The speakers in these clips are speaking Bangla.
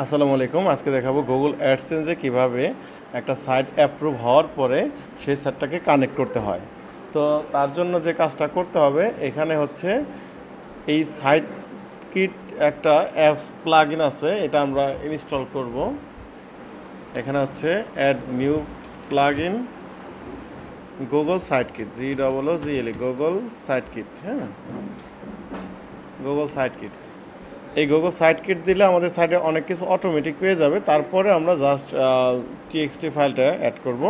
আসসালামু আলাইকুম আজকে দেখাবো গুগল অ্যাডসেন্সে কিভাবে একটা সাইট অ্যাপ্রুভ হওয়ার পরে সেই সাইটটাকে কানেক্ট করতে হয় তো তার জন্য যে কাজটা করতে হবে এখানে হচ্ছে এই সাইট কিট একটা অ্যাপ প্লাগ আছে এটা আমরা ইনস্টল করব এখানে হচ্ছে add new plugin Google site kit G double G L Google site kit হ্যাঁ গুগল সাইট কিট এই গুগল সাইট কিট দিলে আমাদের সাইটে অনেক কিছু অটোমেটিক পেয়ে যাবে তারপরে আমরা জাস্ট টিএক্সটি ফাইলটা অ্যাড করব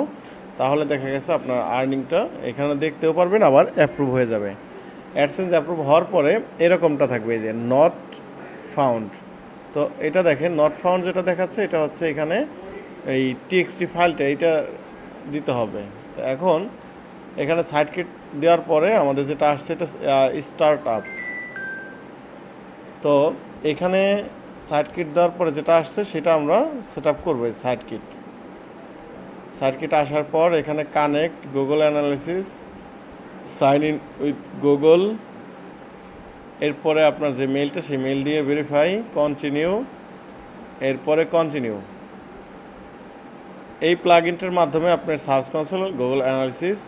তাহলে দেখা গেছে আপনার আর্নিংটা এখানে দেখতেও পারবেন আবার অ্যাপ্রুভ হয়ে যাবে অ্যাডসেন্স অ্যাপ্রুভ হওয়ার পরে এরকমটা থাকবে যে নট ফাউন্ড তো এটা দেখেন নট ফাউন্ড যেটা দেখাচ্ছে এটা হচ্ছে এখানে এই টিএক্সটি ফাইলটা এটা দিতে হবে তো এখন এখানে সাইট কিট দেওয়ার পরে আমাদের যেটা আসছে এটা স্টার্ট আপ তো এখানে সাইড কিট দেওয়ার পরে যেটা আসছে সেটা আমরা সেট আপ করবো এই সাইড কিট সাইড কিট আসার পর এখানে connect Google analysis sign in with Google এরপরে আপনার যে মেলটা সেই মেল দিয়ে ভেরিফাই কন্টিনিউ এরপরে কন্টিনিউ এই প্লাগ ইনটার মাধ্যমে আপনার search console Google analysis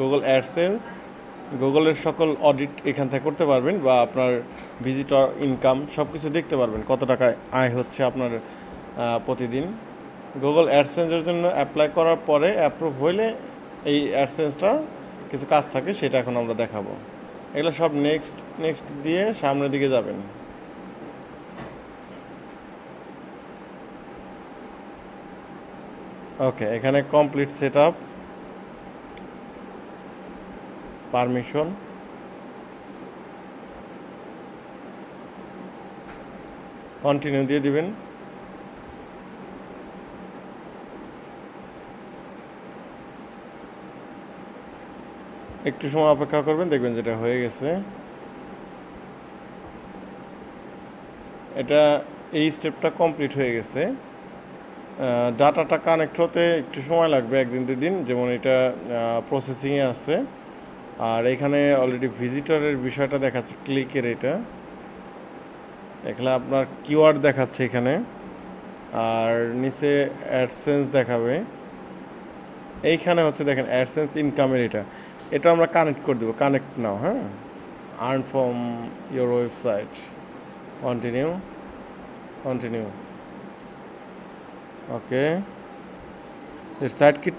Google AdSense গুগলের সকল অডিট এখান থেকে করতে পারবেন বা আপনার ভিজিটর ইনকাম সব কিছু দেখতে পারবেন কত টাকা আয় হচ্ছে আপনার প্রতিদিন গুগল অ্যাডসেন্সের জন্য অ্যাপ্লাই করার পরে অ্যাপ্রুভ হইলে এই অ্যাডসেন্সটা কিছু কাজ থাকে সেটা এখন আমরা দেখাবো এগুলো সব নেক্সট নেক্সট দিয়ে সামনের দিকে যাবেন ওকে এখানে complete set up permission continue দিয়ে দিবেন একটু সময় অপেক্ষা করবেন দেখবেন যেটা হয়ে গেছে এটা এই স্টেপটা কমপ্লিট হয়ে গেছে ডাটাটা কানেক্ট হতে একটু সময় লাগবে একদিন দুদিন যেমন এটা প্রসেসিংয়ে আছে আর এখানে অলরেডি ভিজিটরের বিষয়টা দেখাচ্ছে ক্লিকের এটা এখানে আপনার কিওয়ার্ড দেখাচ্ছে এখানে আর নিচে অ্যাডসেন্স দেখাবে এইখানে হচ্ছে দেখেন অ্যাডসেন্স ইনকামের এটা এটা আমরা কানেক্ট করে দেবো কানেক্ট নাও হ্যাঁ earn from your website continue continue okay site kit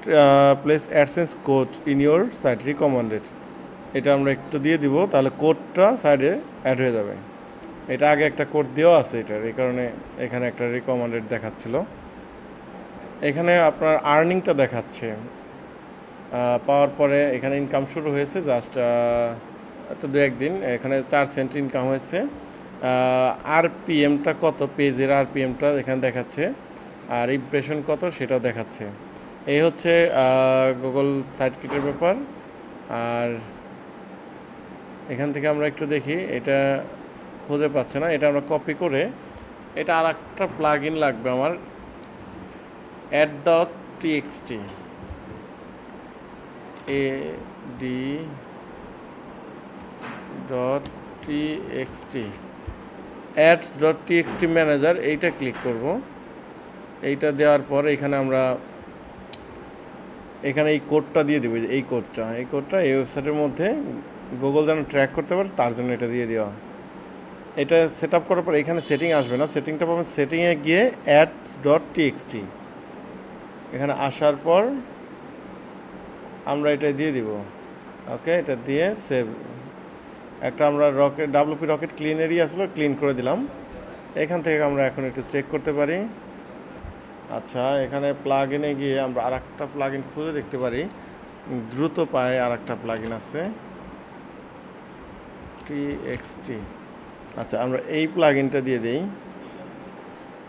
place AdSense code in your site recommended এটা আমরা একটু দিয়ে দিব তাহলে কোডটা সাইডে অ্যাড হয়ে যাবে এটা আগে একটা কোড দেওয়া আছে এটার এই কারণে এখানে একটা রিকমেন্ডেড দেখাচ্ছিল এখানে আপনার আর্নিংটা দেখাচ্ছে পাওয়ার পরে এখানে ইনকাম শুরু হয়েছে জাস্ট তো দু একদিন এখানে চার সেন্ট ইনকাম হয়েছে আর পিএমটা কত পেজের আর পিএমটা এখানে দেখাচ্ছে আর ইমপ্রেশন কত সেটা দেখাচ্ছে এই হচ্ছে গুগল সাইট কিটের ব্যাপার আর এখান থেকে আমরা একটু দেখি এটা খুঁজে পাচ্ছে না এটা আমরা কপি করে এটা আর একটা প্লাগ ইন লাগবে আমার at dot TXT A D dot TXT ads dot TXT manager এইটা ক্লিক করব এইটা দেওয়ার পর এখানে আমরা এখানে এই কোডটা দিয়ে দেবো এই কোডটা এই কোডটা এই ওয়েবসাইটের মধ্যে গুগল যেন ট্র্যাক করতে পারে তার জন্য এটা দিয়ে দেওয়া এটা সেট আপ করার পর এখানে সেটিং আসবে না সেটিংটা পাবেন সেটিংয়ে গিয়ে অ্যাডস ডট টিএক্সটি এখানে আসার পর আমরা এটা দিয়ে দিব ওকে এটা দিয়ে সেভ একটা আমরা রকেট ডাব্লুপি রকেট ক্লিনেরই আসলো ক্লিন করে দিলাম এখান থেকে আমরা এখন একটু চেক করতে পারি আচ্ছা এখানে প্লাগ ইনে গিয়ে আমরা আর একটা প্লাগ ইন খুঁজে দেখতে পারি দ্রুত পায়ে আর একটা প্লাগ ইন আছে টি এক্স টি আচ্ছা আমরা এই প্লাগিনটা দিয়ে দিই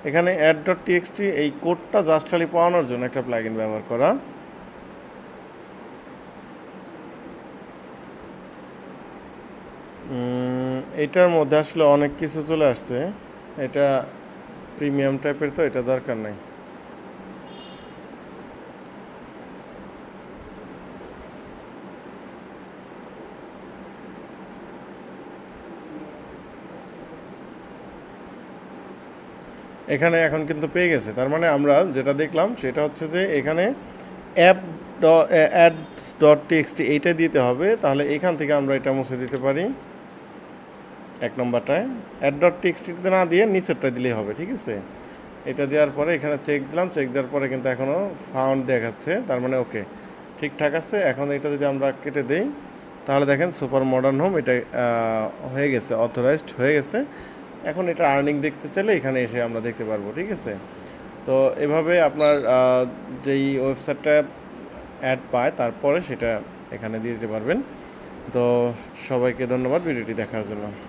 এখানে অ্যাড ডট টি এই কোডটা জাস্ট খালি পাওয়ানোর জন্য একটা প্লাগিন ব্যবহার করা এটার মধ্যে আসলে অনেক কিছু চলে আসছে এটা প্রিমিয়াম টাইপের তো এটা দরকার নাই এখানে এখন কিন্তু পেয়ে গেছে তার মানে আমরা যেটা দেখলাম সেটা হচ্ছে যে এখানে অ্যাপ অ্যাডস ডট টেক্সটি এইটা দিতে হবে তাহলে এখান থেকে আমরা এটা মুছে দিতে পারি এক নম্বরটায় অ্যাড ডট টেক্সটিতে না দিয়ে নিচেরটা দিলেই হবে ঠিক আছে এটা দেওয়ার পরে এখানে চেক দিলাম চেক দেওয়ার পরে কিন্তু এখনও ফাউন্ড দেখাচ্ছে তার মানে ওকে ঠিকঠাক আছে এখন এটা যদি আমরা কেটে দিই তাহলে দেখেন সুপার মডার্ন হোম এটা হয়ে গেছে অথরাইজড হয়ে গেছে এখন এটা আর্নিং দেখতে চাইলে এখানে এসে আমরা দেখতে পারবো ঠিক আছে তো এভাবে আপনার যেই ওয়েবসাইটটা অ্যাড পায় তারপরে সেটা এখানে দিয়ে দিতে পারবেন তো সবাইকে ধন্যবাদ ভিডিওটি দেখার জন্য